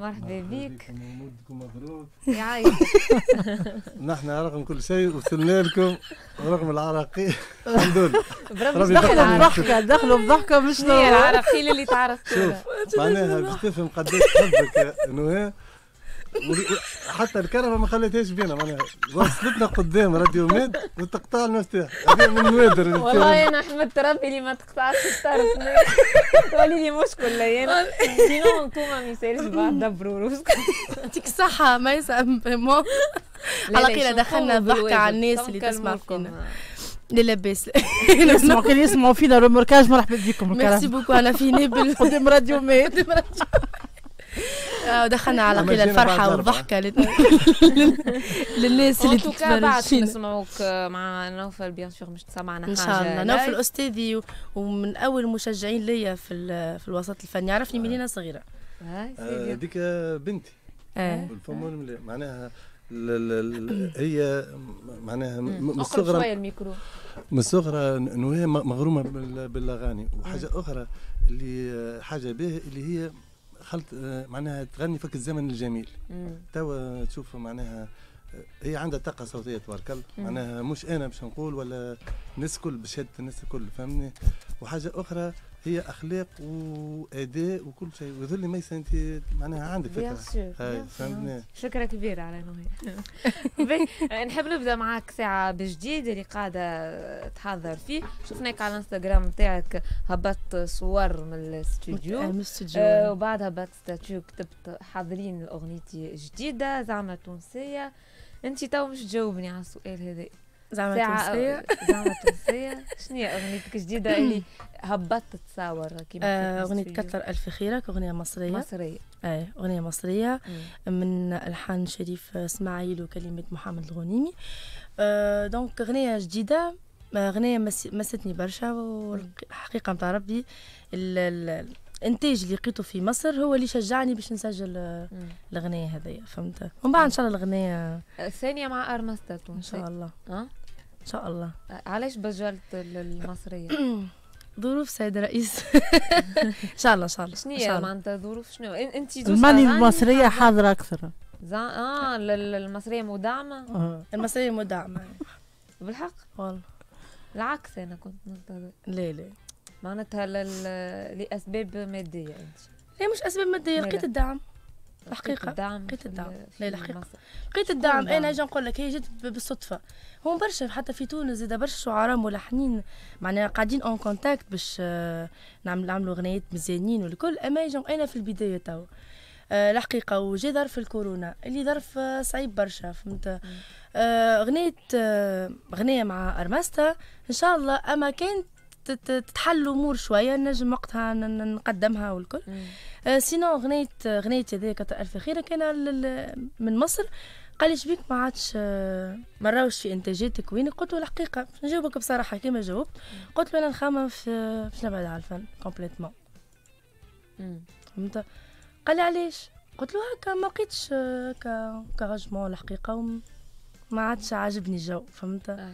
مرحبا بك مولدكم مبروك نحن رغم كل شيء وصلنا لكم رغم العراقي الحمد لله بربي دخلوا بضحكه دخلوا بضحكه مش نور العراقي اللي تعرف شوف معناها باش تفهم قداش تحبك نهى حتى الكرفه ما خليتهاش بينا معناها وصلتنا قدام راديو ميد وتقطع المفتاح من نوادر والله انا حمدت ربي اللي ما تقطعش الطرف تولي لي مشكل الايام سينو انتوما ما يسالش بعض دبروا روسكم يعطيك الصحه ما يسال فريمون على قيله دخلنا الضحكه على الناس اللي تسمع فينا لا لاباس نسمعوا كان يسمعوا فينا مرحبا بكم ميرسي بوكو انا في نابل قدام راديو ميد آه، دخلنا على قيل الفرحه والضحكه للناس اللي تتفرج بعد نسمعوك آه، مع نوفل بيان سور مش تسمعنا حاجه ان شاء الله نوفل استاذي ومن اول مشجعين ليا في في الوسط الفني عرفني من آه. انا صغيره هذيك بنتي الفنون معناها هي معناها من الصغرى الميكرو من الصغرى نوهي مغرومه بالاغاني وحاجه اخرى اللي حاجه بها اللي هي خلط آه، معناها تغني فك الزمن الجميل توا تشوف معناها آه، هي عندها طاقه صوتيه تبارك الله معناها مش انا باش نقول ولا الناس الكل بشهاده الناس الكل فهمني وحاجه اخرى هي اخلاق واداء وكل شيء وذل ما انت معناها عندك فكره شكرا كبير على نحب نبدا معاك ساعه بجديد اللي قاعده تحضر فيه شفناك على الانستغرام نتاعك هبطت صور من الاستوديو آه، من آه، وبعد هبطت ستاتيو كتبت حاضرين لاغنيتي جديده زعما تونسيه انت تو مش تجاوبني على السؤال هذا زعما تونسية زعما تونسية شنو هي اغنيتك الجديدة اللي هبطت تصاور آه، كيما اغنية كثر الف خيرك اغنية مصرية مصرية اي اغنية مصرية من الحان شريف اسماعيل وكلمة محمد الغنيمي دونك آه، اغنية جديدة آه، اغنية مستني برشا والحقيقة متاع ربي ال... ال... انتاج اللي لقيته في مصر هو اللي شجعني باش نسجل آه، الاغنيه هذيا فهمت ومن بعد ان شاء الله الاغنيه الثانية مع ارمستات ان شاء الله أه؟ ان شاء الله آه، علاش بجلت المصرية ظروف سيد رئيس ان شاء الله ان شاء الله شنو هي معناتها ظروف شنو انت ماني المصرية آه. حاضرة اكثر زع... اه المصرية مدعمة آه. المصرية مدعمة بالحق والله العكس انا كنت منتظر لا لا معناتها لاسباب ماديه انت لا مش اسباب ماديه لقيت الدعم الحقيقة الدعم لقيت الدعم لا الحقيقة لقيت الدعم أنا اجي نقول لك هي جات بالصدفة هم برشا حتى في تونس زاد برشا شعراء ملحنين معناها قاعدين اون كونتاكت باش آه، نعمل نعملوا أغنيات مزيانين والكل أما يجوا أنا في البداية توا أه الحقيقه وجا ظرف الكورونا اللي ظرف آه، صعيب برشا فهمت أه غنيت أه غنية مع ارماستا ان شاء الله اما كانت تتحل الامور شويه نجم وقتها نقدمها والكل آه، سينو غنيت غنيت هذاك الف خيره كان من مصر قال لي شبيك ما عادش آه، ما في انتاجاتك وين قلت له الحقيقه باش نجاوبك بصراحه كيما جاوبت قلت له انا نخمم في باش نبعد على الفن كومبليتمون فهمت قال لي علاش قلت له هكا ما لقيتش آه، كاجمون الحقيقه وما عادش عاجبني الجو فهمت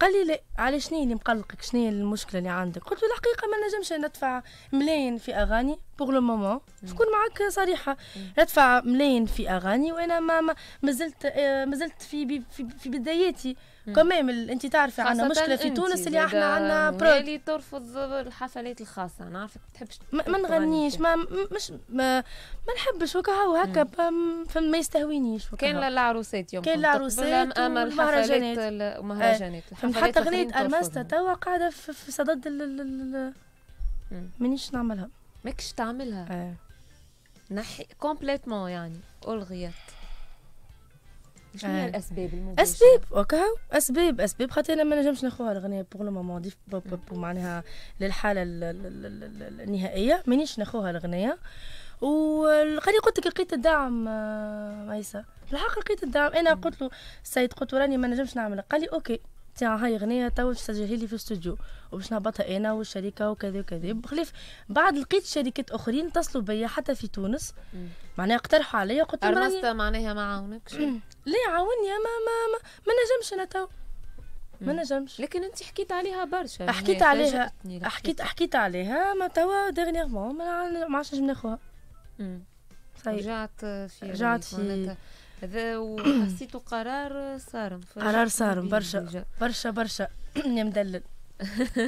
قال لي لا على شنو اللي مقلقك شنو المشكله اللي عندك قلت له الحقيقه ما نجمش ندفع ملايين في اغاني بوغ لو مومون تكون معاك صريحه ندفع ملايين في اغاني وانا ما مازلت آه، مازلت في في, في بداياتي كمام انت تعرفي عندنا مشكله في تونس اللي احنا عندنا برو اللي ترفض الحفلات الخاصه انا ما تحبش ما نغنيش ما مش ما, ما نحبش وكهو هكا ما يستهوينيش كان للعروسات يوم كان العروسات والمهرجانات آه، الحفلات حتى غنية الماستا توا قاعده في صدد مانيش نعملها ماكش تعملها آه. نحي كومبليتمون يعني الغيت شنو هي آه. الاسباب المباشره؟ اسباب اوكي اسباب اسباب خاطر انا ما نجمش ناخذها الاغنيه بور لو مومون دي معناها للحاله النهائيه مانيش ناخذها الاغنيه وقالي قلت لك لقيت الدعم في آه، الحق لقيت الدعم انا قلت له السيد قلت له راني ما نجمش نعمل قال لي اوكي تاع هاي غنية توا باش تسجلي لي في الاستوديو وباش نهبطها انا والشركه وكذا وكذا بخلاف بعد لقيت شركات اخرين اتصلوا بيا حتى في تونس معناها اقترحوا عليا قلت لهم ارمست معناها ما عاونكش لا عاوني ما ما ما, ما نجمش انا تو ما نجمش لكن انت حكيت عليها برشا يعني حكيت عليها حكيت حكيت عليها ما توا ديغنيغمون ما عادش نجم ناخوها رجعت في رجعت في هذا وحسيته قرار صارم قرار صارم برشا برشا برشا يا مدلل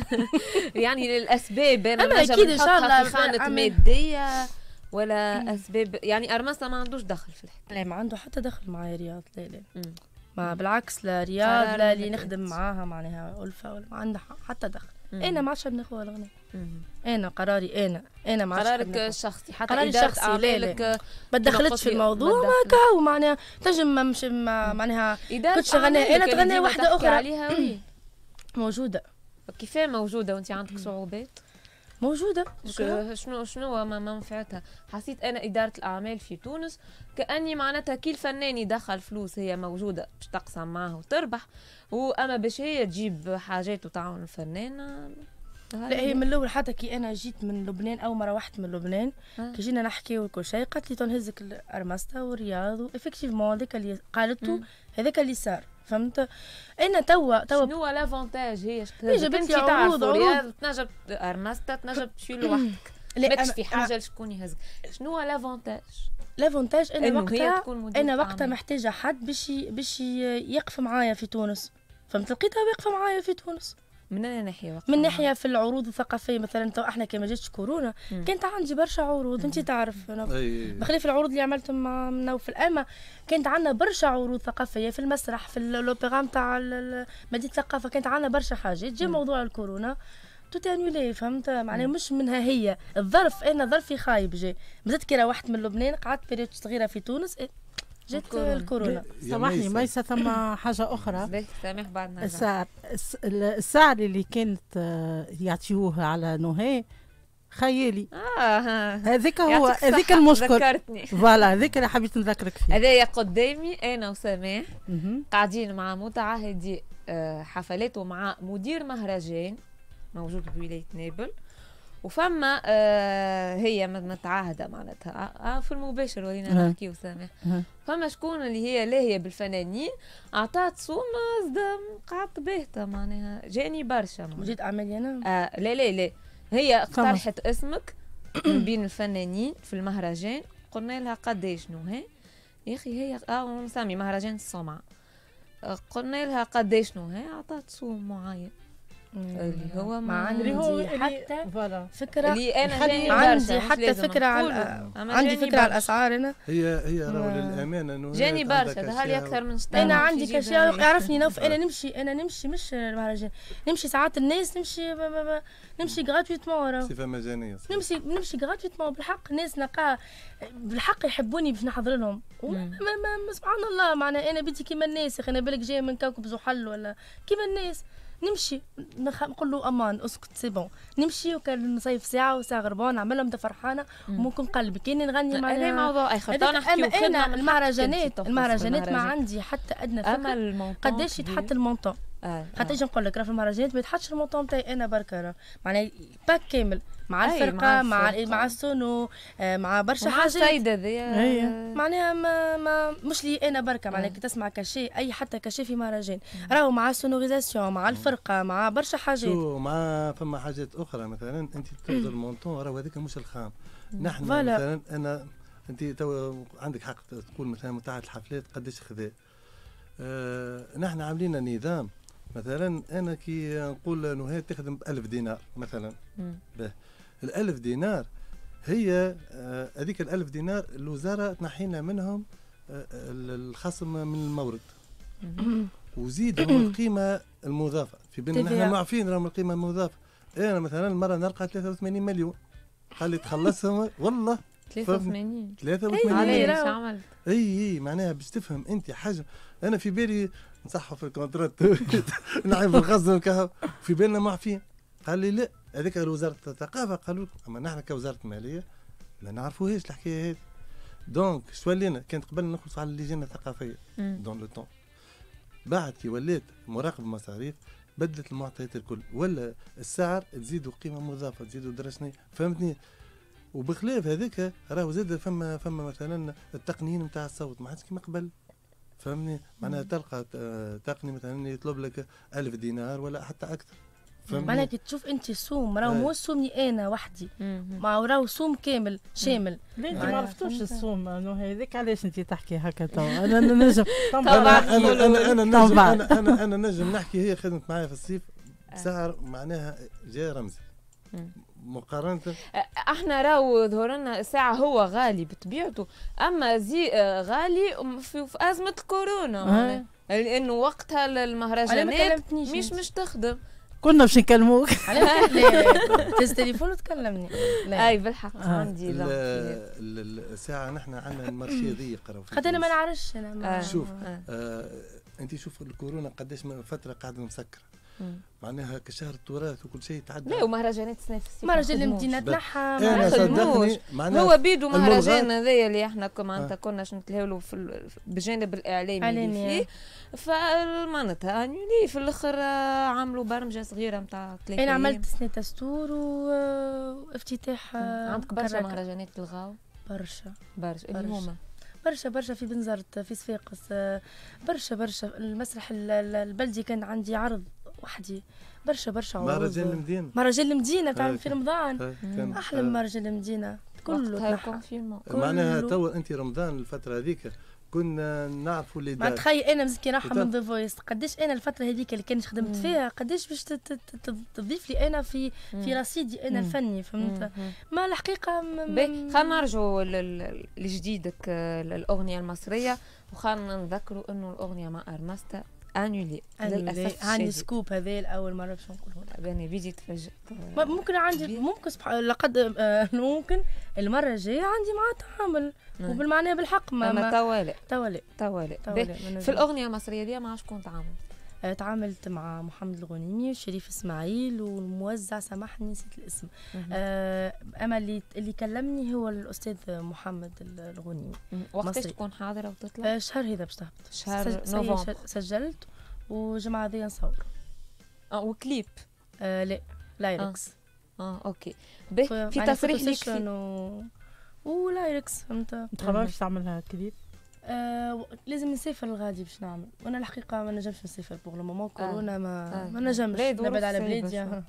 يعني الاسباب انا اكيد ان شاء الله خانه ماديه ولا اسباب يعني ارمسه ما عندوش دخل في الحكايه لا ما عنده حتى دخل معايا رياض لا لا ما بالعكس لا رياض لا اللي نخدم معاها معناها الفه ولا ما عندها حتى دخل انا ما عادش بنخوها الغناء انا قراري انا انا ما قرارك الشخصي حتى قراري الشخصي لا لا ما دخلتش في الموضوع ما كاو معناها تنجم مش معناها كنت غنى انا تغنى واحده اخرى عليها موجوده كيفاه موجوده وانت عندك صعوبات موجودة شنو شنو ما منفعتها حسيت أنا إدارة الأعمال في تونس كأني معناتها كي الفنان يدخل فلوس هي موجودة باش تقسم معاه وتربح وأما باش هي تجيب حاجات وتعاون الفنانة لا هي من الاول حتى كي انا جيت من لبنان اول ما روحت من لبنان آه. كي جينا نحكي وكل شيء قالت لي تنهزك الارمستا والرياض وافكتيفمون هذاك اللي قالته هذاك اللي صار فهمت انا توا توا شنو لافونتاج هي جبت لي عروض عروض تنجم ارمستا تنجم تشيل لوحدك ماكش في حاجه لشكون يهزك شنو لافونتاج لافونتاج انا وقتها انا وقتها محتاجه حد باش باش يقف معايا في تونس فهمت لقيتها واقفه معايا في تونس من أي ناحيه وقت من ناحيه في العروض الثقافيه مثلا تو احنا كما جاتش كورونا مم. كانت عندي برشا عروض انت تعرف انا بخلاف العروض اللي عملتهم مع نوف الأما كانت عندنا برشا عروض ثقافيه في المسرح في الاوبرا نتاع مدينه الثقافه كانت عندنا برشا حاجات جا موضوع الكورونا توت فهمت معناها مش منها هي الظرف انا ظرفي خايب جاي مزات كي روحت من لبنان قعدت بريود صغيره في تونس جت الكورونا سامحني ميسة ثم حاجة أخرى سامح بعد السعر السعر اللي كانت آه، يعطيوه على نهاية خيالي آه. هذاك هو هذاك المشكل ذكرتني فوالا هذاك اللي حبيت نذكرك فيه هذايا قدامي انا وسماح قاعدين مع متعهدي آه، حفلات ومع مدير مهرجان موجود بولايه نابل وفما آه هي متعاهده معناتها آه،, آه في المباشر ولينا نحكيو سامح فما شكون اللي هي لاهيه بالفنانين اعطات صوم آه، زدم قعدت باهته معناها جاني برشا وجيت اعمالي انا؟ آه لا لا لا هي اقترحت اسمك بين الفنانين في المهرجان قلنا لها قداش شنو هي يا اخي هي اه نسمي مهرجان السمعه آه، قلنا لها قداش شنو هي اعطات صوم معين اللي هو ما عندي هو حتى فكره اللي انا جاي عندي حتى فكره على عندي فكره على الاسعار انا هي هي راهو للامانه انه جاني برشا ظهر لي اكثر من شطار انا نعم، عندي كاشيا يعرفني نوف انا نمشي انا نمشي مش المهرجان نمشي ساعات الناس نمشي نمشي غراتويتمون راهو صفه مجانيه نمشي نمشي غراتويتمون بالحق ناس نلقاها بالحق يحبوني باش نحضر لهم نعم. سبحان الله معناها انا بنتي كيما الناس انا بالك جايه من كوكب زحل ولا كيما الناس نمشي نخ... نقول له امان اسكت سي بون نمشي وكان نصيف ساعه وساعه غربان نعملهم ده فرحانه وممكن قلبي كاني نغني طيب، مع انا موضوع اخر طيب، نحكي انا المهرجانات المهرجانات ما عندي حتى ادنى فكره قداش يتحط المونطون آه. حتى نجي نقول لك راه في المهرجانات ما يتحطش المونطون تاعي انا راه معناها باك كامل مع الفرقه مع الفرقة. مع السونو آه، مع برشا حاجات السيده ذي آه. معناها ما, ما مش لي انا بركه معناها آه. كي تسمع كاشي اي حتى كاشي في مهرجان راهو مع السونوريزاسيون مع الفرقه مع برشا حاجات شو مع فما حاجات اخرى مثلا انت تاخذ المونطون راهو هذاك مش الخام نحن فلا. مثلا انا انت تو عندك حق تقول مثلا متاع الحفلات قداش خذا أه نحن عاملين نظام مثلا انا كي نقول هي تخدم ب 1000 دينار مثلا به ال 1000 دينار هي آه، هذيك ال 1000 دينار الوزاره تنحينا منهم آه، الخصم من المورد وزيدهم القيمه المضافه في بالنا نحن معفين راهم القيمه المضافه انا مثلا مره نلقى 83 مليون قال لي تخلصهم والله 83 83 ايش عملت؟ اي اي معناها باش تفهم انت حاجه انا في بالي نصحوا في الكونترات نعمل الخزن في بالنا معفين قال لي لا هذاك وزاره الثقافه قالوا اما نحن كوزاره ماليه ما نعرفوهاش الحكايه هذه دونك شو ولينا كانت قبل نخلص على اللجنه الثقافيه دون لو تون بعد كي وليت مراقب المصاريف بدلت المعطيات الكل ولا السعر تزيدوا قيمه مضافه تزيدوا درجه فهمتني وبخلاف هذاك راهو زاد فما فما مثلا التقنيين نتاع الصوت ما عادش كيما قبل فهمني معناها تلقى تقني مثلا يطلب لك ألف دينار ولا حتى أكثر معناها كي تشوف انت سوم راهو مو سومي انا وحدي ما راهو سوم كامل شامل انت ما عرفتوش السوم هذاك علاش انت تحكي هكا تو انا نجم انا انا انا نجم انا انا انا نجم نحكي هي خدمت معايا في الصيف آه. سعر معناها جاء رمزي مقارنة احنا راهو ظهر لنا ساعة هو غالي بطبيعته أما زي آه، غالي في, أزمة الكورونا آه. لأنه وقتها المهرجانات مش مش تخدم كنا باش نكلموك تهز تليفون وتكلمني اي بالحق آه. عندي الساعه نحن عندنا المارشي ضيق خاطر انا ما آه. نعرفش انا شوف انت شوف الكورونا قداش من فتره قاعده مسكره معناها كشهر التراث وكل شيء تعدى لا ومهرجانات سنة في الصيف إيه، مهرجان المدينه تنحى ما نخدموش هو بيدو مهرجان هذايا اللي احنا معناتها آه. كنا نتلهوا له بجانب الاعلامي اللي فيه آه. فمعناتها يعني في الاخر آه، عملوا برمجه صغيره نتاع انا عملت سنه تستور وافتتاح عندك برشا مهرجانات تلغاو برشا برشا اللي هما برشا برشا في بنزرت في صفاقس برشا برشا المسرح البلدي كان عندي عرض وحدي برشا برشا مهرجان المدينة مهرجان المدينة تاع في رمضان أحلى من آه. مهرجان المدينة كله معناها توا أنت رمضان الفترة هذيك كنا نعرفوا اللي ما تخيل انا مزكي راحه من ذا فويس قداش انا الفتره هذيك اللي كانت خدمت فيها قداش باش تضيف لي انا في في رصيدي انا الفني فهمت ما الحقيقه خلينا نرجعوا لجديدك الاغنيه آه، المصريه وخلينا نذكروا انه الاغنيه مع ارمستا انولي للاسف هاني سكوب هذا اول مره باش نقول لك انا بيجي ممكن عندي ممكن سبحان لقد آه، ممكن المره الجايه عندي معاه تعامل نعم. وبالمعنى بالحق ما توا توالي توالي توالي في الاغنيه المصريه دي مع شكون تعاملت تعاملت مع محمد الغنيمي وشريف اسماعيل والموزع سامحني نسيت الاسم آه، اما اللي اللي كلمني هو الاستاذ محمد الغنيمي وقتاش تكون حاضره وتطلع؟ الشهر آه، هذا باش تهبط شهر نوفمبر سجلت وجمعة هذه نصور اه وكليب آه لا لايركس آه. اه, اوكي في تصريح ليك و... ولايركس فهمت ما تخرجش تعملها كليب آه لازم نسافر لغادي باش نعمل وانا الحقيقه ما نجمش نسافر بور لو مومون كورونا ما آه. ما نجمش نبعد على بلادي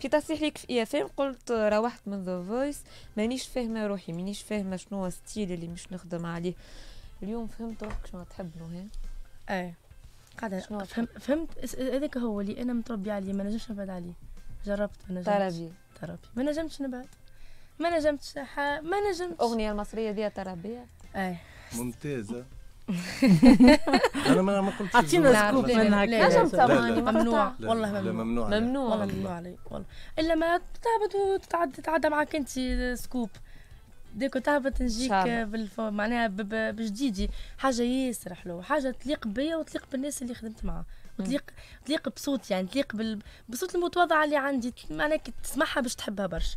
في تصريح ليك في اف ام قلت روحت من ذا فويس مانيش فاهمه روحي مانيش فاهمه شنو ستيل اللي مش نخدم عليه اليوم فهمت روحك شنو تحب نهى ايه قاعده فهم فهمت هذاك هو اللي انا متربي عليه ما نجمش نبعد عليه جربت ما نجمتش ترابي ترابي ما نجمتش نبعد ما نجمتش ما نجمتش الاغنيه المصريه دي تربيه ايه ممتازه انا ما ما قلتش اعطينا سكوب منها نجم ثواني ممنوع والله ممنوع ممنوع ممنوع والله ممنوع علي والله الا ما تهبط وتتعدى تتعدى معك انت سكوب ديك تهبط نجيك معناها بجديدي حاجه ياسر حلوه حاجه تليق بيا وتليق بالناس اللي خدمت معاها وتليق تليق بصوت يعني تليق بال... بصوت اللي عندي معناها تسمعها باش تحبها برشا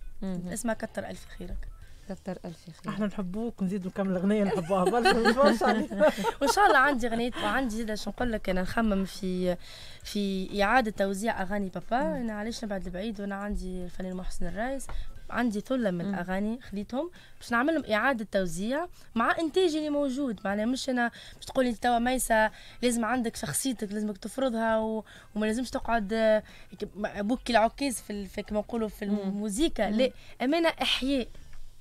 اسمع كتر الف خيرك كثر الف خير احنا نحبوك نزيدوا كم الاغنيه نحبوها برشا وان شاء الله عندي اغنيه وعندي زيد باش نقول لك انا نخمم في في اعاده توزيع اغاني بابا انا علاش نبعد بعيد وانا عندي الفنان محسن الرايس عندي ثلة من الأغاني خليتهم باش نعملهم إعادة توزيع مع إنتاجي اللي موجود معناها مش أنا باش تقولي توا ميسا لازم عندك شخصيتك لازمك تفرضها و... وما لازمش تقعد آه، بوكي العكاز في كما نقولوا في الموزيكا لا أمانة إحياء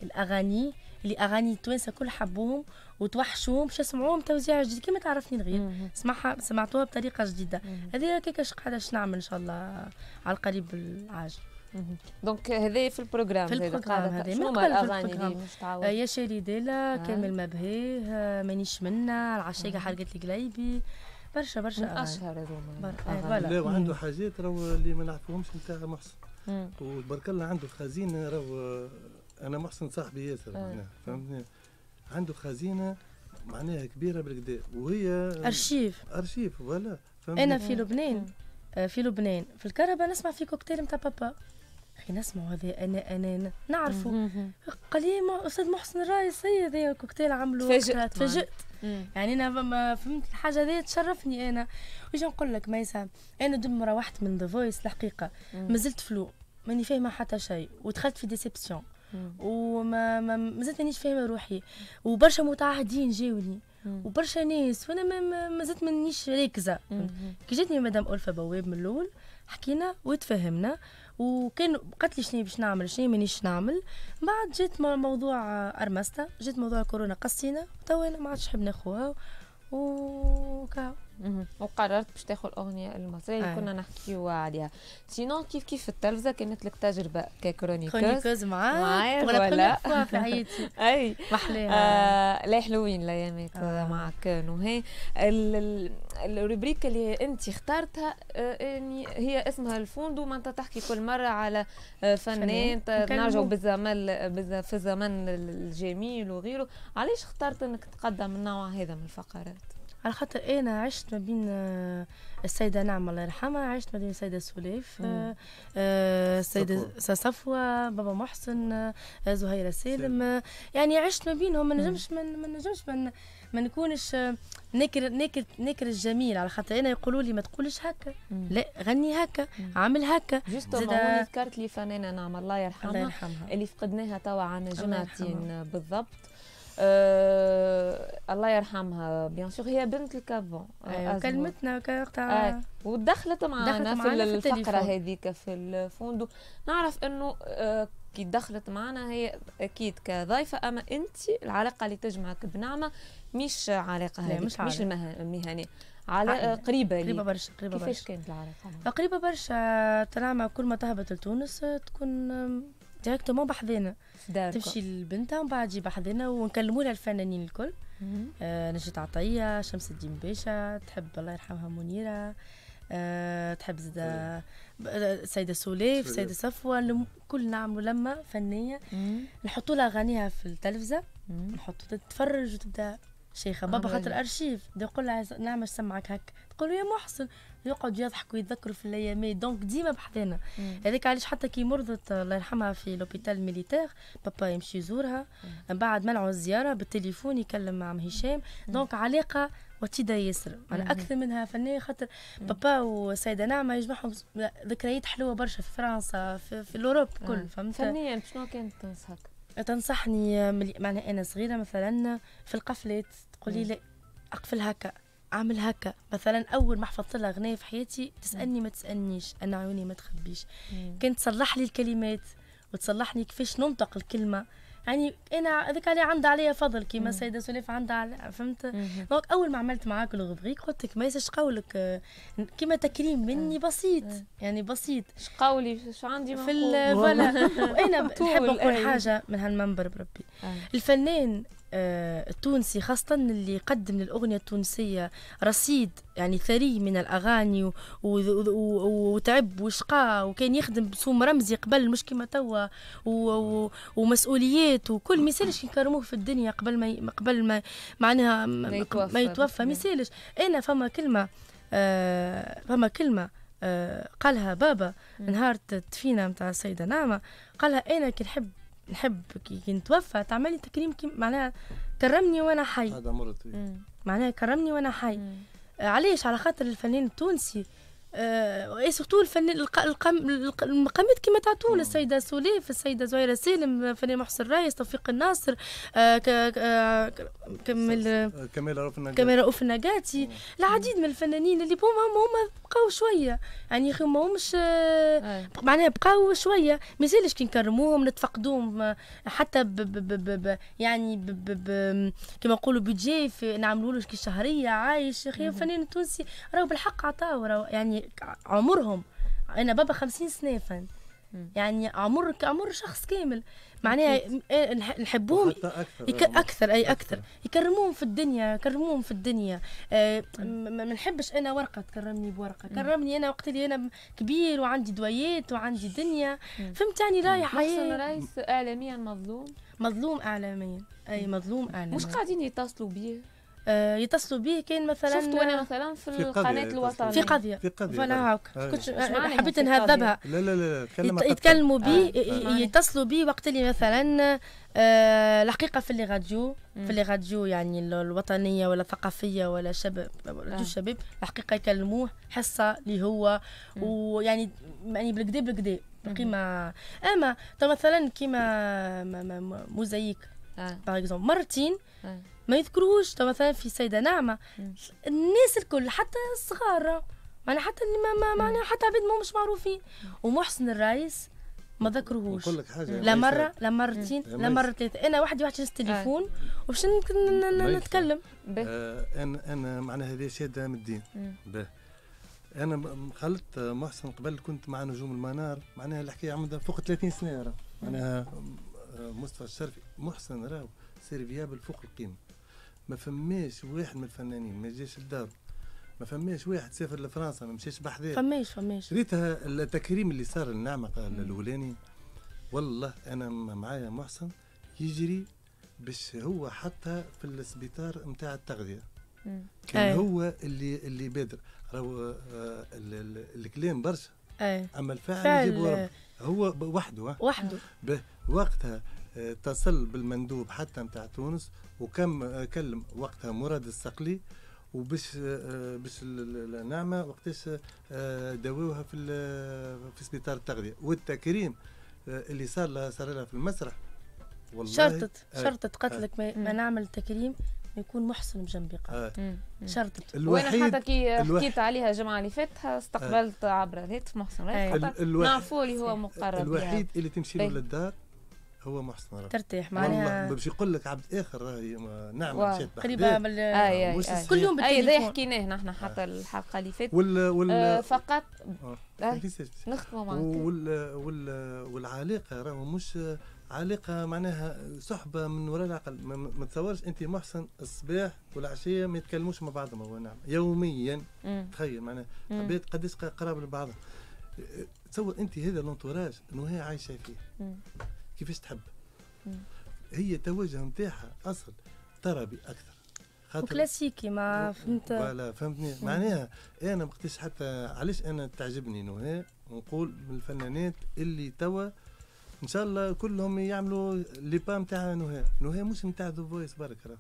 الاغاني اللي اغاني التوانسه كل حبوهم وتوحشوهم باش يسمعوهم توزيع جديد كيما تعرفني الغير سمعها سمعتوها بطريقه جديده هذه كيك قاعده نعمل ان شاء الله على القريب العاجل دونك هذا في البروجرام في البروجرام هذا شنو هما الاغاني اللي تعاود آه، يا شاري ديلا آه. كامل مبهيه آه، مانيش منا العشاقه حرقت لي قليبي برشا برشا اشهر هذوما لا وعنده حاجات راهو اللي ما نعرفوهمش نتاع محسن وبارك الله عنده خزينه راهو انا محسن صاحبي ياسر آه. معناها فهمتني عنده خزينه معناها كبيره بالكدا وهي ارشيف ارشيف فوالا انا في آه، لبنان آه. في لبنان في الكهرباء نسمع في كوكتيل نتاع بابا اخي نسمعوا هذا انا انا نعرفه قال لي استاذ محسن الرايس هي هذا الكوكتيل عملوا تفاجئت يعني انا ما فهمت الحاجه هذه تشرفني انا وش نقول لك ميسا انا دم روحت من ذا فويس الحقيقه ما زلت فلو ماني فاهمه حتى شيء ودخلت في ديسيبسيون وما ما ما زلت مانيش فاهمه روحي وبرشا متعهدين جاوني وبرشا ناس وانا ما, ما زلت مانيش راكزه كي جاتني مدام الفا بواب من الاول حكينا وتفهمنا وكان قالت لي شنو باش نعمل شنو مانيش نعمل بعد جات موضوع ارمستا جات موضوع كورونا قصينا توا ما عادش حبنا خوها وكا وقررت باش تاخذ الاغنيه المصريه اللي آه. كنا نحكيو عليها سينون كيف كيف في التلفزه كانت لك تجربه ككرونيكوز كرونيكوز معايا ولا ولا في حياتي اي محلاها آه، لا حلوين الايامات آه. معك نهي الروبريك اللي انت اخترتها يعني هي اسمها الفوندو انت تحكي كل مره على فنان نرجعوا بالزمن في الزمن الجميل وغيره علاش اخترت انك تقدم النوع هذا من الفقرات على خاطر انا عشت ما بين آه، السيده نعم الله يرحمها عشت ما بين السيده سوليف آه، آه، السيده صفوه بابا محسن زهيره سالم يعني عشت ما بينهم ما نجمش ما نجمش ما نكونش نكر نكر نكر الجميل على خاطر انا يقولوا لي ما تقولش هكا لا غني هكا عامل هكا جست ذكرت لي فنانه نعم الله يرحمها الله يرحمها اللي فقدناها توا عن جمعتين بالضبط آه الله يرحمها بيان سور هي بنت الكافون آه، أيوة. كلمتنا وقتها آه، ودخلت معنا في, في الفقره هذيك في الفندق نعرف انه آه، كي دخلت معنا هي اكيد كضيفه اما انت العلاقه اللي تجمعك بنعمه مش علاقه هذيك مش, مش المهنيه على قريبه قريبه برشا قريبه برشا كيفاش كانت العلاقه؟ قريبه برشا تنعمه كل ما تهبط لتونس تكون ديريكتومون بحذانا تمشي لبنتها ومن بعد تجي بحذانا ونكلموا لها الفنانين الكل آه نجيت عطيه شمس الدين باشا تحب الله يرحمها منيره أه تحب زاد آه، سيده سوليف سيده صفوه كل نعملوا لما فنيه نحطوا لها اغانيها في التلفزه نحطوا تتفرج وتبدا شيخه بابا خاطر الارشيف يقول لها نعمل سمعك هك تقول يا محسن يقعدوا يضحكوا يتذكروا في الايامات دونك ديما بحذانا هذاك علاش حتى كي مرضت الله يرحمها في لوبيتال ميليتير بابا يمشي يزورها من بعد منعوا الزياره بالتليفون يكلم مع هشام دونك علاقه وتيدا ياسر انا اكثر منها فنيه خاطر بابا والسيده نعمه يجمعهم ذكريات حلوه برشا في فرنسا في, في الاوروب كل فهمت فنيا شنو كانت تنصحك تنصحني معناها انا صغيره مثلا في القفلات تقولي لي اقفل هكا اعمل هكا مثلا اول ما حفظت لها اغنيه في حياتي تسالني ما تسالنيش انا عيوني ما تخبيش كانت تصلح لي الكلمات وتصلحني كيفاش ننطق الكلمه يعني انا هذاك علي عندها عليا فضل كيما السيده سليف عندها علي فهمت دونك اول ما عملت معاك الغبريك قلت لك ما يسش قولك كيما تكريم مني بسيط يعني بسيط اش قولي اش عندي في فوالا وانا نحب نقول حاجه من هالمنبر بربي آه. الفنان آه، التونسي خاصة اللي يقدم للأغنية التونسية رصيد يعني ثري من الأغاني وتعب وشقاء وكان يخدم بسوم رمزي قبل مش كما توا ومسؤوليات وكل ما يسالش يكرموه في الدنيا قبل ما قبل ما معناها ما يتوفى ما يسالش أنا فما كلمة آه، فما كلمة آه، قالها بابا نهار تدفينة متاع السيدة نعمة قالها أنا كي نحب نحب كي نتوفى تعمل تكريم كي معناها كرمني وانا حي هذا مرتي إيه. معناها كرمني وانا حي آه، علاش على خاطر الفنان التونسي آه، اي سورتو الفنان المقامات كما تاع تونس السيده سوليف السيده زهيره سالم الفنان محسن الرايس توفيق الناصر آه، آه، كمال كمال رؤوف النجاتي كمال رؤوف النجاتي العديد من الفنانين اللي بهم هما بقاو شويه يعني اخي آه معناها بقاو شويه مازالش كي نكرموهم نتفقدوهم حتى ب ب ب ب يعني ب ب ب كما نقولوا بيدجي نعملوا له شهريه عايش يا اخي الفنان التونسي راهو بالحق عطاو يعني عمرهم انا بابا خمسين سنه فن يعني عمر كعمر شخص كامل معناها إيه، نحبوهم أكثر, اكثر اي اكثر, أكثر. يكرموهم في الدنيا يكرموهم في الدنيا آه، ما نحبش انا ورقه تكرمني بورقه كرمني انا وقت اللي انا كبير وعندي دويات وعندي دنيا فهمت يعني راي حسن رئيس اعلاميا مظلوم مظلوم اعلاميا اي مظلوم اعلاميا مش قاعدين يتصلوا بيه آه، يتصلوا به كاين مثلا شفت وانا مثلا في, في القناه الوطنيه في قضيه في قضيه فوالا آه. هاك آه. كنت حبيت نهذبها لا لا لا يتكلموا به يتصلوا به وقت اللي مثلا الحقيقة في اللي راديو في اللي راديو يعني الوطنية ولا الثقافية ولا شباب راديو الشباب الحقيقة يكلموه حصة اللي هو ويعني يعني بالكدا يعني بالكدا كيما أما مثلا كيما موزايك باغ اكزومبل مرتين ما يذكروهوش مثلا في سيدة نعمة الناس الكل حتى الصغار معناها حتى ما ما معناها حتى عباد ما مش معروفين ومحسن الرئيس ما ذكروهوش نقول لك حاجه لا مره لا مرتين لا مره ثلاثه انا وحدي واحد جلست التليفون وباش نتكلم آه انا انا معناها هذه شاده من الدين انا خلطت محسن قبل كنت مع نجوم المنار معناها الحكايه عمدها فوق 30 سنه معناها آه، مصطفى الشرفي محسن راهو سيرفيابل فوق القيمه ما فماش واحد من الفنانين ما جاش الدار ما فماش واحد سافر لفرنسا ما مشاش بحذاه فماش فماش ريتها التكريم اللي صار للنعمة الاولاني والله انا معايا محسن يجري باش هو حطها في السبيطار نتاع التغذيه كان أي. هو اللي اللي بادر راهو آه، الكلام برشا اما الفاعل يجيبه هو وحده وحده وقتها اتصل بالمندوب حتى نتاع تونس وكم كلم وقتها مراد الصقلي وباش باش النعمه وقتاش داووها في في سبيطار التغذيه والتكريم اللي صار لها صار لها في المسرح والله شرطت آه. شرطت قتلك آه. ما نعمل تكريم يكون محسن بجنبي قاعد آه. شرطت الوحيد وانا حتى كي حكيت عليها الجمعه اللي فاتها استقبلت آه. عبر الهاتف محسن الوحيد أيوة. نعرفوا اللي هو مقرر الوحيد يعني. اللي تمشي له إيه. للدار هو محسن راه ترتاح معناها باش يقول لك عبد اخر راهي نعمه مشات قريبه من آي آي آي. كل يوم بالتليفون اي حكيناه نحن حتى آه. الحلقه اللي فاتت وال وال آه، فقط آه، نختموا معك وال وال والعلاقه راهو مش علاقة معناها صحبة من وراء العقل ما, تصورش أنت محسن الصباح والعشية ما يتكلموش مع بعضهم هو نعم يوميا تخيل معناها عباد قداش قراب لبعضهم تصور أنت هذا لونتوراج أنه هي عايشة فيه كيفاش تحب هي التوجه نتاعها اصل طربي اكثر خاطر كلاسيكي ما فهمت ولا فهمتني معناها انا ما قلتش حتى علاش انا تعجبني نهى ونقول من الفنانات اللي توا ان شاء الله كلهم يعملوا لي با نتاع نهى نهى مش نتاع ذا فويس برك راه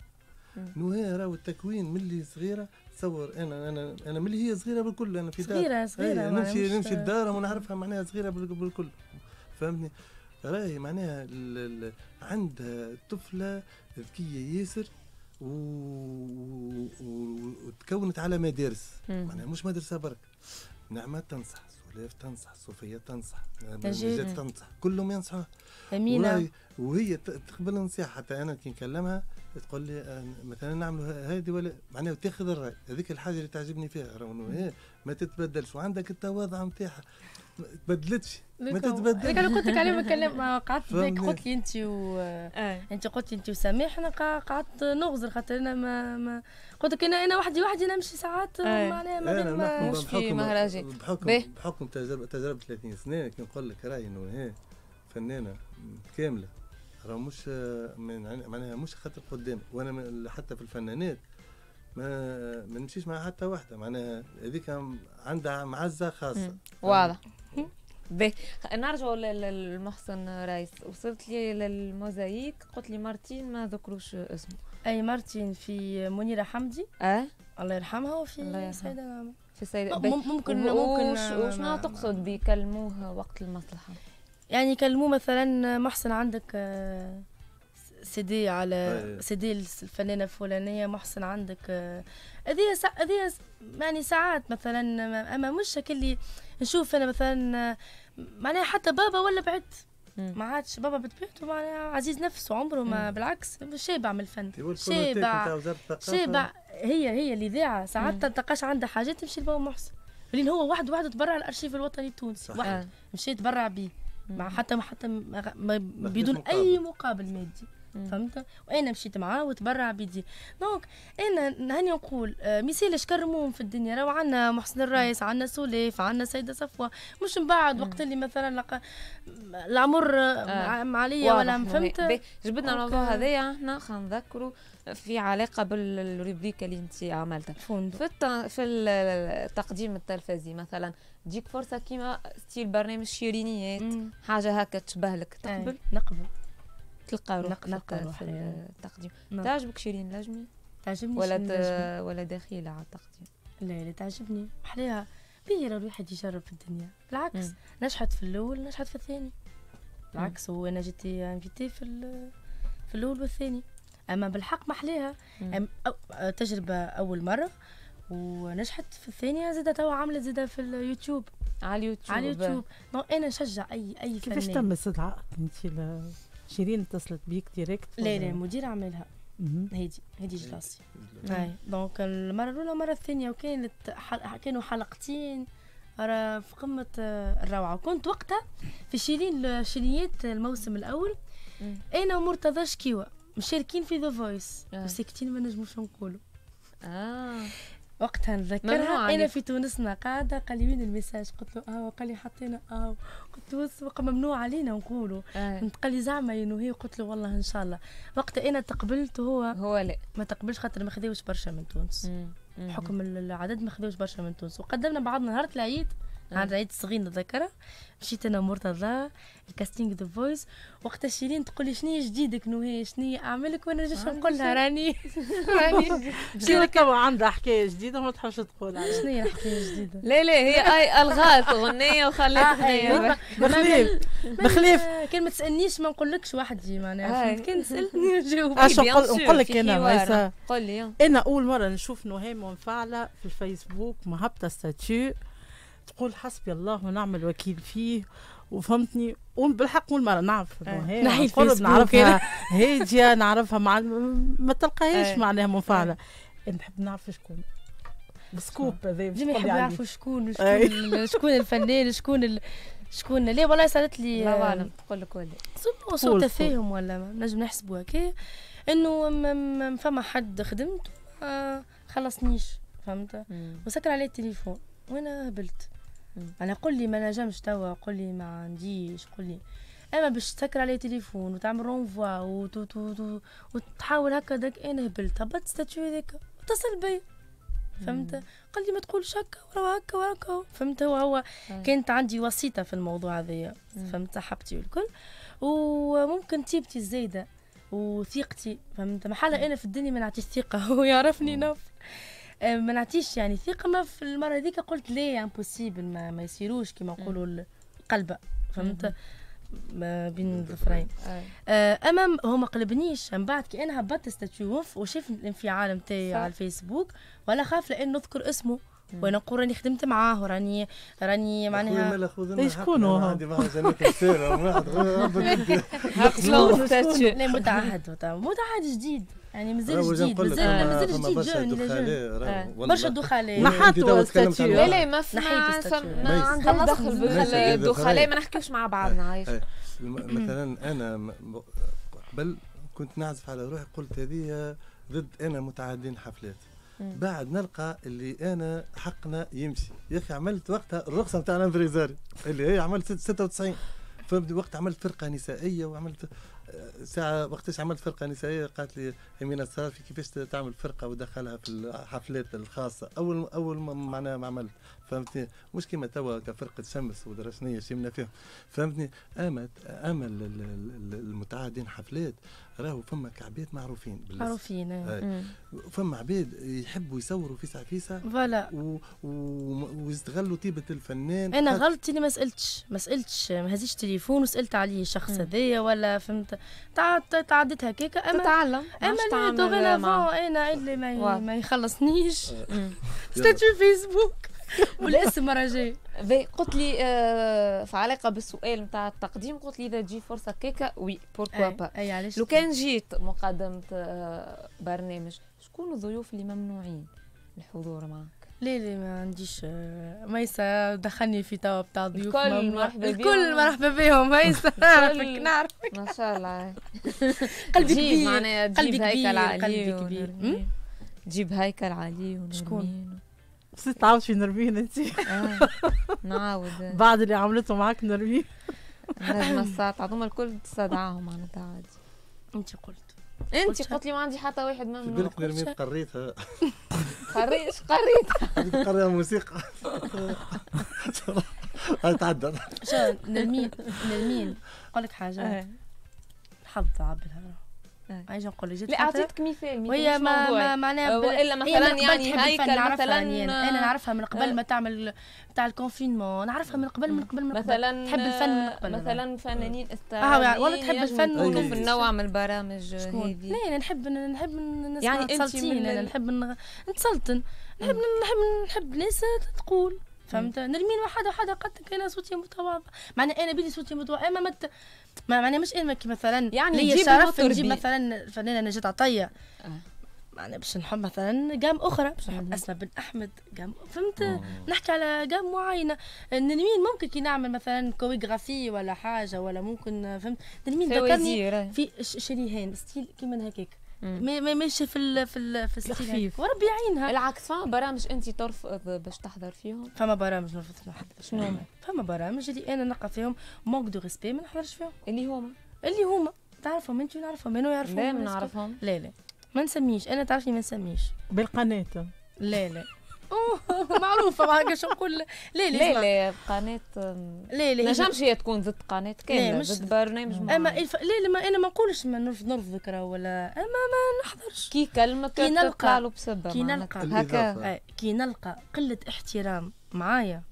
نهى راهو التكوين ملي صغيره تصور انا انا انا ملي هي صغيره بالكل انا في دار صغيره صغيره نمشي نمشي لدارهم ونعرفها معناها صغيره بالكل فهمتني راهي معناها عندها طفله ذكيه ياسر وتكونت و... و... على مدارس معناها مش مدرسه برك نعمة تنصح سولاف تنصح صوفية تنصح نجاة تنصح كلهم ينصحوا أمينة وهي تقبل نصيحة حتى أنا كي نكلمها تقول لي آه، مثلا نعملوا هذه ولا معناها تاخذ الرأي هذيك الحاجة اللي تعجبني فيها إيه، ما تتبدلش وعندك التواضع نتاعها تبدلتش ما تتبدلش انا قلت لك عليهم الكلام قعدت قلت لي انت و آه. انت قلت لي انت وسميح انا قعدت نغزر خاطر انا ما, ما قلت لك انا انا وحدي وحدي نمشي ساعات معناها ما مش في مهرجان بحكم بحكم تجربه تجربه 30 سنه كي نقول لك راي انه فنانه كامله راه مش معناها مش خاطر قدام وانا حتى في الفنانات ما ما نمشيش مع حتى واحده معناها هذيك عندها معزه خاصه واضح باهي نرجعوا للمحسن رايس وصلت لي للموزايك قلت لي مارتين ما ذكروش اسمه اي مارتين في منيره حمدي اه الله يرحمها وفي السيده نعمه في السيده ممكن ممكن وشنو تقصد بيكلموه وقت المصلحه يعني كلموه مثلا محسن عندك آه، سيدي على طيب. سيدي الفنانه الفلانيه محسن عندك آه، هذه هذه يعني ساعات مثلا اما مش اللي نشوف انا مثلا معناها حتى بابا ولا بعد ما عادش بابا بطبيعته معناها عزيز نفسه عمره ما بالعكس شابع من الفن شابع شابع هي هي الاذاعه ساعات تلتقاش عندها حاجات تمشي لبابا محسن لين هو وحده وحده تبرع الارشيف الوطني التونسي وحده آه. مشيت تبرع به مع حتى حتى ما بدون اي مقابل مادي فهمت وانا مشيت معاه وتبرع بيدي دونك انا هاني نقول آه، مثال كرموهم في الدنيا راهو عندنا محسن الرئيس عندنا سوليف عندنا سيده صفوه مش من بعد وقت اللي مثلا لقى العمر آه. آه. عليا ولا فهمت جبدنا الموضوع آه. هذايا احنا نذكره في علاقه بالريبليك اللي انت عملتها في الت... في التقديم التلفزي مثلا تجيك فرصه كيما ستيل برنامج شيرينيات حاجه هكا تشبه لك تقبل نقبل تلقى روحك تلقى في التقديم نعم. تعجبك شيرين لاجمي تعجبني ولا ت... ولا دخيلة على التقديم لا لا تعجبني محلاها باهي الواحد يجرب في الدنيا بالعكس نجحت في الاول نجحت في الثاني بالعكس هو انا جيتي انفيتي في في الاول والثاني اما بالحق محلاها أم أو تجربه اول مره ونجحت في الثانيه زاده توا عملت زاده في اليوتيوب على اليوتيوب على اليوتيوب انا نشجع اي اي كيفاش تم استدعائك انت شيرين اتصلت بيك ديريكت لا لا مدير عملها هادي هادي جلاسي اي دونك المره الاولى والمره الثانيه وكانت حل... كانوا حلقتين راه في قمه آه، الروعه وكنت وقتها في شيرين شيرينيات الموسم الاول انا ومرتضى شكيوه مشاركين في ذا آه. فويس وساكتين ما نجموش نقولوا اه وقتها نذكرها انا في تونسنا قاعده قال لي وين الميساج قلت له اه قال لي حطينا اه قلت له سبق ممنوع علينا نقولوا آه. قال لي زعما ينهي قلت له والله ان شاء الله وقتها انا تقبلت هو هو لا ما تقبلش خاطر ما خداوش برشا من تونس بحكم حكم العدد ما خداوش برشا من تونس وقدمنا بعض نهار العيد عند عيد صغير نتذكرها مشيت انا مرتضى الكاستينغ ذا فويس وقتها شيرين تقول لي شنو جديدك نوهي شنو اعملك وانا نجمش نقول لها راني راني شنو كما عندها حكايه جديده وما تحبش تقول شنو هي الحكايه الجديده لا لا هي اي الغات اغنيه وخليت اغنيه بخليف بخليف كان ما تسالنيش ما نقولكش وحدي معناها كان تسالني نجاوب اش نقول لك انا قول لي انا اول مره نشوف نوهي منفعله في الفيسبوك مهبطه ستاتيو تقول حسبي الله ونعم الوكيل فيه وفهمتني وبالحق مره نعرف إيه. هي نعرفها هادية نعرفها مع ما تلقاهاش إيه. معناها منفعلة إيه. نحب نعرف شكون السكوب هذا ديما نحب يعني. نعرفوا شكون شكون شكون الفنان شكون شكون لا والله صارت لي لا والله لك ولا سوء تفاهم ولا نجم نحسبوا هكا انه فما حد خدمت آه، خلصنيش فهمت وسكر عليه التليفون وانا هبلت انا قول لي ما نجمش توا قول لي ما عنديش قول لي اما باش تسكر عليه تليفون وتعمل رونفوا وتحاول هكا داك انا هبلت هبطت ستاتيو هذاك اتصل بي فهمت قال لي ما تقولش هكا وراه هكا ورا هكا فهمت هو هو كانت عندي وسيطه في الموضوع هذايا فهمت صاحبتي والكل وممكن تيبتي الزايده وثيقتي فهمت محل انا في الدنيا ما نعطيش ثقه هو يعرفني نف آه، ما نعطيش يعني ثقه ما في المره هذيك قلت ليه امبوسيبل ما, ما يصيروش كما نقولوا القلبه فهمت ما بين الظفرين آه. آه، اما هو ما قلبنيش من بعد كي انا هبطت ستاتيوف وشفت الانفعال نتاعي على الفيسبوك ولا خاف لان نذكر اسمه وانا نقول راني خدمت معاه وراني راني معناها شكون هو عندي معاه جنات السيره متعهد متعهد جديد يعني مازال جديد مازال مازال جديد جون جون برشا ما حطوا ستاتيو لا لا ما ما نعم. عندهم دخل ما نحكيوش مع بعضنا آه، آه، مثلا انا قبل كنت نعزف على روحي قلت هذه ضد انا متعدين حفلات بعد نلقى اللي انا حقنا يمشي يا اخي عملت وقتها الرخصه نتاع الانفريزاري اللي هي عملت 96 فهمت وقت عملت فرقه نسائيه وعملت ساعه وقتاش عملت فرقه نسائيه قالت لي امينه الصرافي كيفاش تعمل فرقه ودخلها في الحفلات الخاصه اول اول ما معناها ما عملت فهمتني مش كيما توا كفرقه شمس ودرسنيه شمنا فيهم فهمتني امل امل المتعادين حفلات راهو فما كعباد معروفين بالاسم معروفين إيه. فما عباد يحبوا يصوروا فيسع فيسع فوالا و... ويستغلوا طيبه الفنان انا غلطتي اللي ما سالتش ما سالتش ما هزيتش تليفون وسالت عليه الشخص هذايا ولا فهمت تعديت هكاك اما تتعلم اما دوغينافون انا اللي ما, ما يخلصنيش ستاتيو فيسبوك والاسم راه جاي قلت لي آه، في علاقه بالسؤال نتاع التقديم قلت لي اذا تجي فرصه كيكه وي بوركوا با اي علاش لو كان جيت مقدمه آه، برنامج شكون الضيوف اللي ممنوعين الحضور معاك لا لا ما عنديش آه، ميسا دخلني في توا بتاع ضيوف الكل مرحبا بيهم الكل مرحبا بيهم ميسا نعرفك نعرفك ما شاء الله قلبي كبير معناها تجيب هيكل عالي قلبي كبير تجيب هيكل عالي شكون بس تعاود في نرمين انت آه. نعاود بعد اللي عملته معك نرمين النجمه الساطعه هما الكل تستدعاهم معناتها عادي انت قلت انت قلت لي ما عندي حتى واحد منهم قلت بالك نرمين قريتها قريت قريتها قريتها موسيقى تعدى شو نرمين نرمين نقول لك حاجه الحظ إيه. عبد الهرم اجي نقول لك لا اعطيتك مثال وهي ما, ما معناها والا مثلا يعني هيكل مثلا يعني آه، انا نعرفها من قبل آه. ما تعمل تاع الكونفينمون نعرفها من قبل من قبل من قبل مثلا تحب الفن من آه، قبل مثلا فنانين يعني والله تحب الفن وفي النوع من البرامج هذه لا انا نحب نحب يعني نسلطين انا نحب نتسلطن نحب نحب نحب ناس تقول فهمت نرمين واحد واحد قد كان صوتي متواضع معناها انا بيدي صوتي متواضع اما ما ما معنى مش انك مثلا يعني ليا شرف نجيب مثلا الفنانه نجاة عطيه آه. معنى باش نحب مثلا جام اخرى باش نحب اسماء بن احمد جام فهمت أوه. نحكي على جام معينه نلمين ممكن كي نعمل مثلا كويغرافي ولا حاجه ولا ممكن فهمت نلمين ذكرني في شريهان ستيل كيما هكاك ما ماشي في الـ في الـ في الخفيف وربي يعينها العكس فما برامج انت ترفض باش تحضر فيهم فما برامج نرفض شنو هما فما برامج اللي انا نلقى فيهم موك دو ريسبي ما نحضرش فيهم اللي هما اللي هما تعرفهم انت ونعرفهم انا يعرفهم لا ما نعرفهم لا لا ما نسميش انا تعرفني ما نسميش بالقناه لا لا معروفه ما هكاش نقول لا لا لا قناه لا لا نجمش هي تكون ضد قناه كامله ضد برنامج اما الف... لا لا ما انا ما نقولش ما نرفض ولا اما ما نحضرش كي كلمه كي نلقى بسبب كي نلقى هكا كي نلقى قله احترام معايا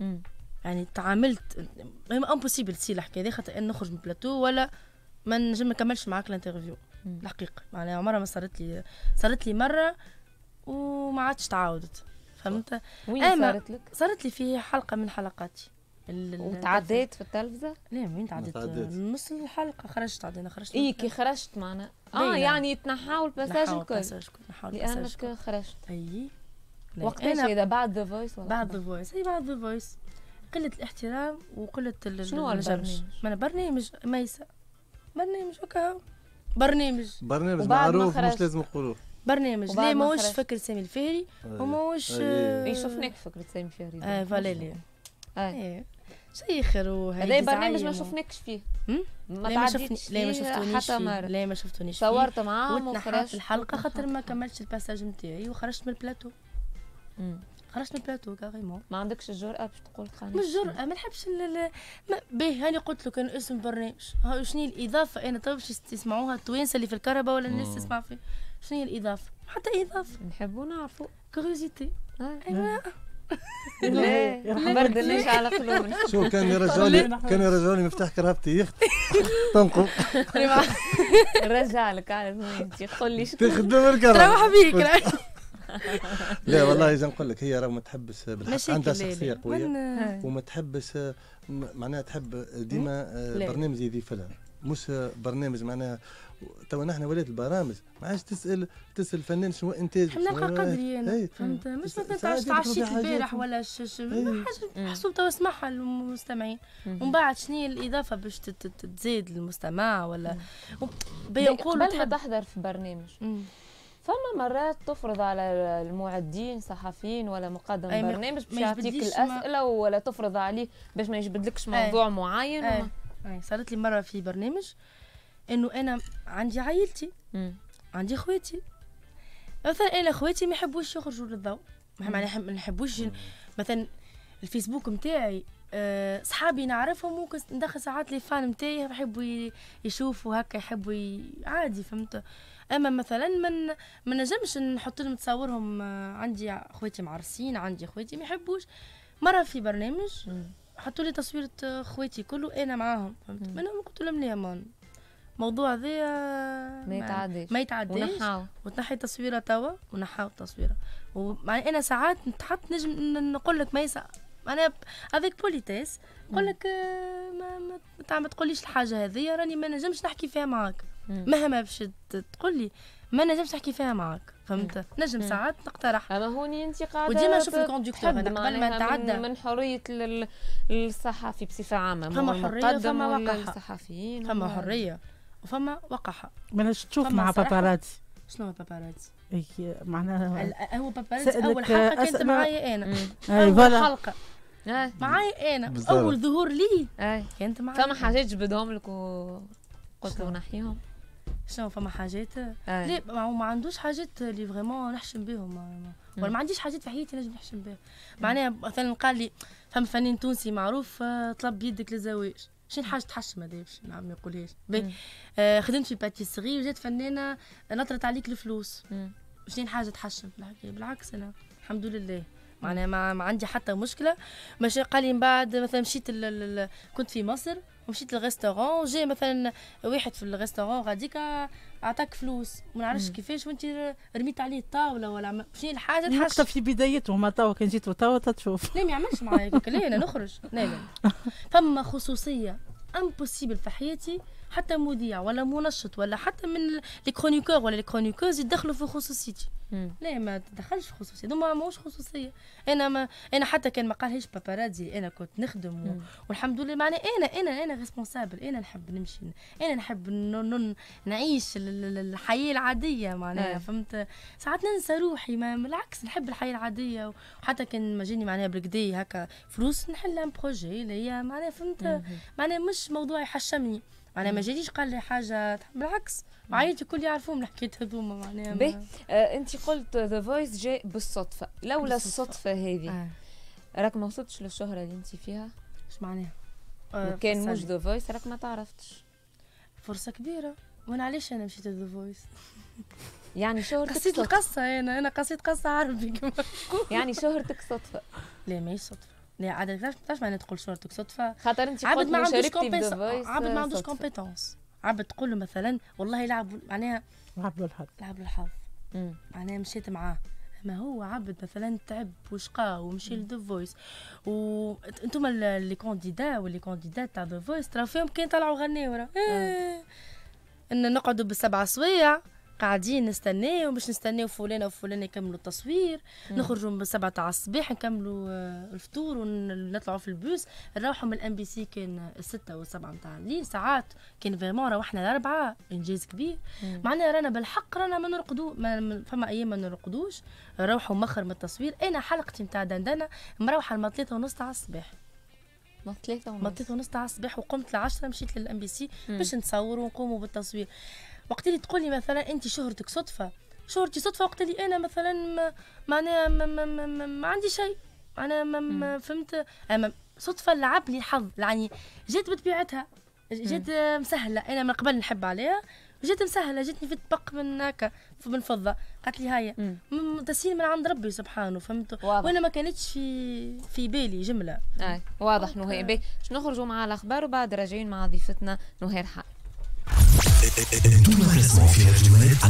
يعني تعاملت امبوسيبل تصير الحكايه هذه خاطر نخرج من بلاتو ولا ما نجم نكملش معاك الانترفيو الحقيقه معناها عمرها ما صارت لي صارت لي مره وما عادش تعاودت فهمت وين آه صارت لك صارت لي في حلقه من حلقاتي وتعديت في التلفزه؟ لا وين تعديت؟ نص الحلقه خرجت عدينا خرجت اي كي خرجت معنا اه يعني تنحاو الباساج الكل نحاول لانك خرجت اي وقتاش هذا بعد ذا فويس ولا بعد ذا فويس اي بعد ذا فويس قله الاحترام وقله شنو البرنامج؟ ما برنامج ميسا برنامج هكا برنامج برنامج معروف مش لازم نقولوه برنامج لا ماهوش فكرة سامي الفهري أيوة. وماهوش أيوة. آه، إيه، شفناك فكرة سامي الفهري اه فاليليا اه شيء خير وهذا برنامج ما شفناكش فيه ما لا ما شفتونيش حتى مرة لا ما شفتونيش صورت معاهم وخرجت الحلقة خاطر ما كملتش الباساج نتاعي وخرجت من البلاتو خرجت من البلاتو كاريمون ما عندكش الجرأة باش تقول خرجت مش جرأة ما نحبش باهي هاني قلت لك كان اسم برنامج شنو الإضافة أنا تو طيب باش تسمعوها التوانسة اللي في الكهرباء ولا الناس تسمع فيه شنو هي الاضافه حتى اضافه نحبوا نعرفوا ايوا أيوة. لا يرحم بردناش على قلوبنا شو كان يرجعني طيب. لي كان يرجعني لي مفتاح كرهبتي يخت تنقو رجع لك على قول لي شكون تخدم الكرهبه تروح بيك لا والله اذا نقول لك هي راه ما تحبش بالحق عندها شخصيه قويه وما تحبش معناها تحب ديما آه، برنامج يضيف لها مش برنامج معناها توا نحن ولات البرامج ما عادش تسال تسال فنان شنو انتاج احنا نلقى قدري انا إيه، إيه. فهمت مش مثلا تعشيت البارح ولا حاجه حسب توا اسمعها للمستمعين ومن بعد شنو هي الاضافه باش تزيد المستمع ولا بيا نقول قبل تحضر في برنامج فما مرات تفرض على المعدين صحفيين ولا مقدم برنامج باش يعطيك الاسئله ولا تفرض عليه باش ما يجبدلكش موضوع معين يعني صارت لي مره في برنامج انه انا عندي عائلتي عندي خواتي مثلا انا خواتي ما يحبوش يخرجوا للضوء ما نحبوش مثلا الفيسبوك نتاعي آه، صحابي نعرفهم ممكن ندخل ساعات لي فان نتاعي يحبوا يشوفوا هكا يحبوا ي... عادي فهمت اما مثلا من ما نجمش نحط لهم تصورهم آه، عندي خواتي معرسين عندي خواتي ما يحبوش مره في برنامج حطوا لي تصويرة آه، خواتي كله انا معاهم فهمت منهم قلت لهم لا مان الموضوع هذايا آه، ما يتعديش ما يتعديش وتنحي تصويره توا ونحاو التصويره ومع انا ساعات نتحط نجم نقول لك ما يسع انا افيك بوليتيس نقول لك آه، ما ما, ما تقوليش الحاجه هذه راني ما نجمش نحكي فيها معاك مهما باش تقول لي ما نجمش نحكي فيها معاك فهمت نجم ساعات نقترح اما هوني انت قاعده وديما نشوف الكونديكتور انا قبل ما نتعدى من, من حريه الصحفي بصفه عامه فما حريه فما وقحه فما حريه وفما وقحه ما تشوف مع باباراتي شنو باباراتي؟ اي معناها هو باباراتي اول حلقه كانت معايا انا اول حلقه معايا انا اول ظهور لي كانت معايا فما حاجات جبدهم لك وقلت له نحيهم شنو فما حاجات آه. لا ما عندوش حاجات اللي فريمون نحشم بهم ولا ما عنديش حاجات في حياتي نجم نحشم بها معناها مثلا قال لي فما فنان تونسي معروف آه، طلب بيدك للزواج شنو حاجه تحشم هذا باش نعم ما يقولهاش آه، خدمت في باتيسري وجات فنانه نطرت عليك الفلوس شنو حاجه تحشم بالعكس انا الحمد لله معناها ما, عندي حتى مشكله ماشي قال لي من بعد مثلا مشيت كنت في مصر ومشيت للريستورون وجا مثلا واحد في الريستورون غاديك عطاك فلوس ما نعرفش كيفاش وانت رميت عليه الطاوله ولا شنو الحاجه تحس حتى في بدايتهم توا كان جيت توا تشوف لا ما يعملش معايا لا انا نخرج لا لا فما خصوصيه امبوسيبل في حياتي حتى مذيع ولا منشط ولا حتى من لي كرونيكور ولا لي كرونيكوز يدخلوا في خصوصيتي لا ما تدخلش خصوصيه دوما ماهوش خصوصيه انا ما انا حتى كان ما قالهاش بابارادي انا كنت نخدم و... والحمد لله معناه انا انا انا ريسبونسابل انا نحب نمشي انا نحب نن... نعيش الحياه العاديه معناها إيه. فهمت ساعات ننسى روحي ما بالعكس نحب الحياه العاديه وحتى كان ما جاني معناها بالكدي هكا فلوس نحل بروجي اللي هي معناها فهمت إيه، إيه. معناها مش موضوع يحشمني معناها ما جاليش قال لي حاجه بالعكس عائلتي الكل يعرفوهم الحكايه هذوما معناها باهي آه انت قلت ذا فويس جاء بالصدفه لولا الصدفه هذه آه. راك ما وصلتش للشهره اللي انت فيها اش معناها وكان مش ذا فويس راك ما تعرفتش فرصه كبيره وانا علاش انا مشيت ذا فويس يعني شهرتك قصيت القصه انا انا قصيت قصه عربي كما يعني شهرتك صدفه لا ماهيش صدفه لا عاد تعرفش ما ندخل صورتك صدفه خاطر انت عبد ما عندوش كومبيتونس عبد ما عندوش كومبيتونس عبد تقول له مثلا والله يلعب معناها لعب له الحظ لعب له الحظ معناها مشيت معاه ما هو عبد مثلا تعب وشقى ومشي لذا فويس وانتم لي كونديدا واللي كونديدات تاع ذا فويس ترى فيهم كان طلعوا غنيوره إيه. ان نقعدوا بالسبعه سوايع قاعدين نستناو باش نستناو فلانة وفلانة يكملوا التصوير نخرجوا من سبعة تاع الصباح نكملوا آه، الفطور ونطلعوا في البوس نروحوا من الام بي سي كان الستة والسبعة نتاع الليل ساعات كان فريمون روحنا الأربعة إنجاز كبير معناها رانا بالحق رانا ما نرقدو ما فما أيام ما نرقدوش نروحوا مخر من التصوير أنا حلقتي نتاع دندنة مروحة لما ثلاثة ونص تاع الصباح ثلاثة ونص ثلاثة ونص تاع الصباح وقمت العشرة مشيت للام بي سي باش نصور ونقوموا بالتصوير وقت اللي تقول لي مثلا انت شهرتك صدفه شهرتي صدفه وقت اللي انا مثلا معناها ما, ما, ما, ما, ما عندي شيء انا ما, ما فهمت أما صدفه لعب لي حظ يعني جات بطبيعتها جات آه، مسهله انا من قبل نحب عليها جات مسهله جاتني في طبق من هكا من فضه قالت لي هيا تسهيل من عند ربي سبحانه فهمت وانا ما كانتش في في بالي جمله اي واضح نهى باش نخرجوا مع الاخبار وبعد راجعين مع ضيفتنا نهير حق Tout le la...